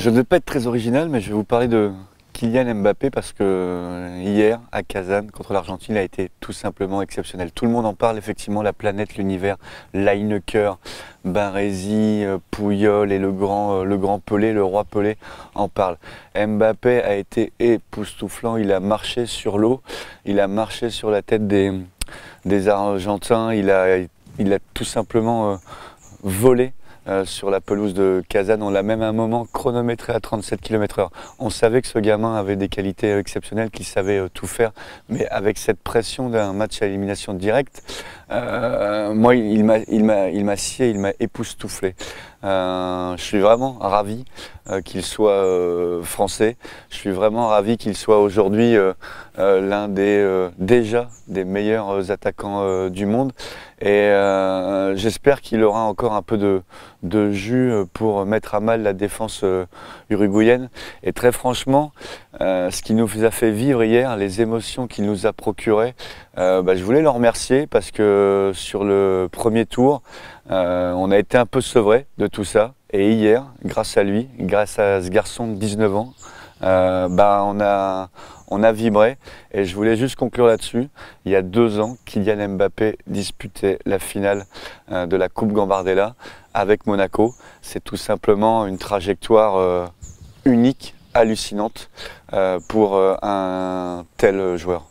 Je ne vais pas être très original, mais je vais vous parler de Kylian Mbappé parce que euh, hier, à Kazan, contre l'Argentine, a été tout simplement exceptionnel. Tout le monde en parle, effectivement, la planète, l'univers, Lineker, Barresi, euh, Pouyol et le grand, euh, le grand Pelé, le roi Pelé en parlent. Mbappé a été époustouflant, il a marché sur l'eau, il a marché sur la tête des, des Argentins, il a, il a tout simplement volé euh, sur la pelouse de Kazan. On l'a même un moment chronométré à 37 km/h. On savait que ce gamin avait des qualités exceptionnelles, qu'il savait euh, tout faire, mais avec cette pression d'un match à élimination directe, euh, moi, il m'a scié, il m'a époustouflé. Euh, je suis vraiment ravi euh, qu'il soit euh, français. Je suis vraiment ravi qu'il soit aujourd'hui l'un des déjà des meilleurs attaquants du monde. Et j'espère qu'il aura encore un peu de, jus pour mettre à mal la défense uruguayenne. Et très franchement, ce qui nous a fait vivre hier, les émotions qu'il nous a procurées, bah, je voulais le remercier parce que sur le premier tour, euh, on a été un peu sevré de tout ça. Et hier, grâce à lui, grâce à ce garçon de 19 ans, euh, bah, on, a, on a vibré. Et je voulais juste conclure là-dessus. Il y a deux ans, Kylian Mbappé disputait la finale euh, de la Coupe Gambardella avec Monaco. C'est tout simplement une trajectoire unique, hallucinante pour un tel joueur.